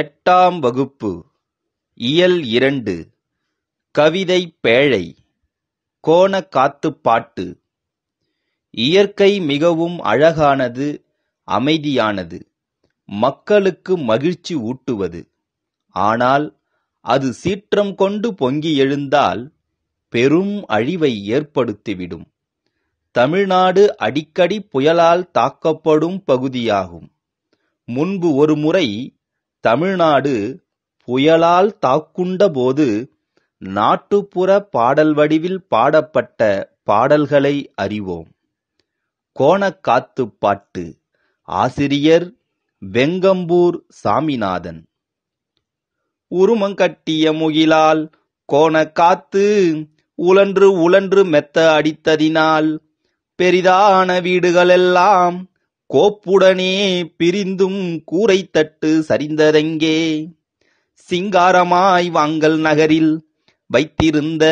எட்டாம் வகுப்பு இயல் இரண்டு கவிதை பேழை காத்து பாட்டு இயற்கை மிகவும் அழகானது அமைதியானது மக்களுக்கு மகிழ்ச்சி ஊட்டுவது ஆனால் அது சீற்றம் கொண்டு பொங்கி எழுந்தால் பெரும் அழிவை ஏற்படுத்திவிடும் தமிழ்நாடு அடிக்கடி புயலால் தாக்கப்படும் பகுதியாகும் முன்பு ஒருமுறை தமிழ்நாடு புயலால் தாக்குண்டபோது நாட்டுப்புற பாடல் வடிவில் பாடப்பட்ட பாடல்களை அறிவோம் கோணக்காத்து பாட்டு ஆசிரியர் வெங்கம்பூர் சாமிநாதன் உருமங்கட்டிய முகிலால் கோணக்காத்து உழன்று உழன்று மெத்த அடித்ததினால் பெரிதான வீடுகளெல்லாம் கோப்புடனே பிரிந்தும் கூரைத்தட்டு சரிந்ததெங்கே? சிங்காரமாய் வாங்கல் நகரில் வைத்திருந்த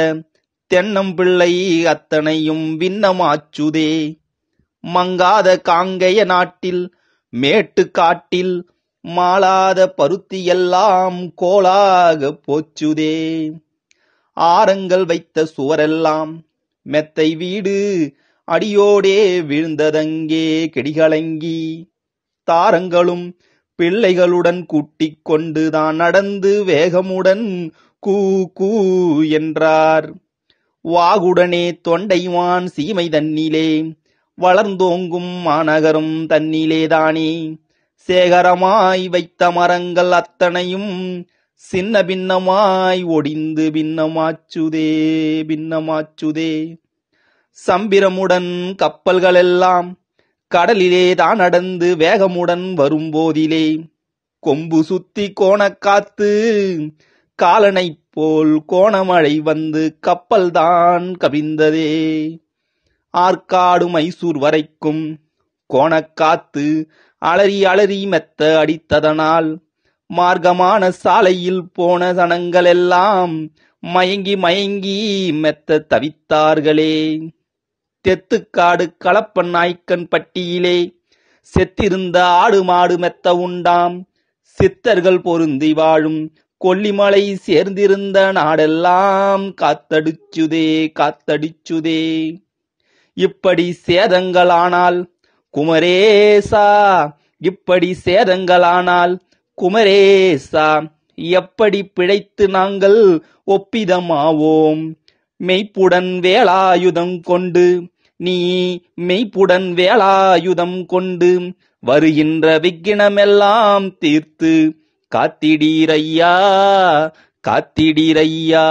தென்னம்பிள்ளை அத்தனையும் விண்ணமாச்சுதே. மங்காத காங்கைய நாட்டில் மேட்டு காட்டில் மாளாத பருத்தியெல்லாம் கோலாகப் போச்சுதே. ஆரங்கள் வைத்த சுவரெல்லாம் மெத்தை வீடு அடியோடே விழுந்ததங்கே கெடிகளங்கி தாரங்களும் பிள்ளைகளுடன் கூட்டிக் கொண்டுதான் தான் நடந்து வேகமுடன் கூ கூ என்றார் வாகுடனே தொண்டைவான் சீமை தன்னிலே வளர்ந்தோங்கும் மாநகரும் தன்னிலேதானே சேகரமாய் வைத்த மரங்கள் அத்தனையும் சின்ன பின்னமாய் ஒடிந்து பின்னமாச்சுதே பின்னமாச்சுதே சம்பிரமுடன் கப்பல்களெல்லாம் கடலிலே தான் நடந்து வேகமுடன் வரும்போதிலே கொம்பு சுத்தி காத்து காலனைப் போல் கோணமழை வந்து கப்பல்தான் கவிந்ததே ஆற்காடு மைசூர் வரைக்கும் கோணக்காத்து அலறி அலறி மெத்த அடித்ததனால் மார்க்கமான சாலையில் போன சனங்களெல்லாம் மயங்கி மயங்கி மெத்த தவித்தார்களே தெத்துக்காடு களப்பன் நாய்க்கன் பட்டியிலே செத்திருந்த ஆடு மாடு மெத்த உண்டாம் சித்தர்கள் பொருந்தி வாழும் கொல்லிமலை சேர்ந்திருந்த நாடெல்லாம் காத்தடிச்சுதே காத்தடிச்சுதே இப்படி சேதங்களானால் குமரேசா இப்படி சேதங்களானால் குமரேசா எப்படி பிழைத்து நாங்கள் ஒப்பிதமாவோம் மெய்ப்புடன் வேலாயுதம் கொண்டு நீ மெய்ப்புடன் வேலாயுதம் கொண்டு வருகின்ற விக்கினமெல்லாம் தீர்த்து காத்திடீரையா காத்திடீரையா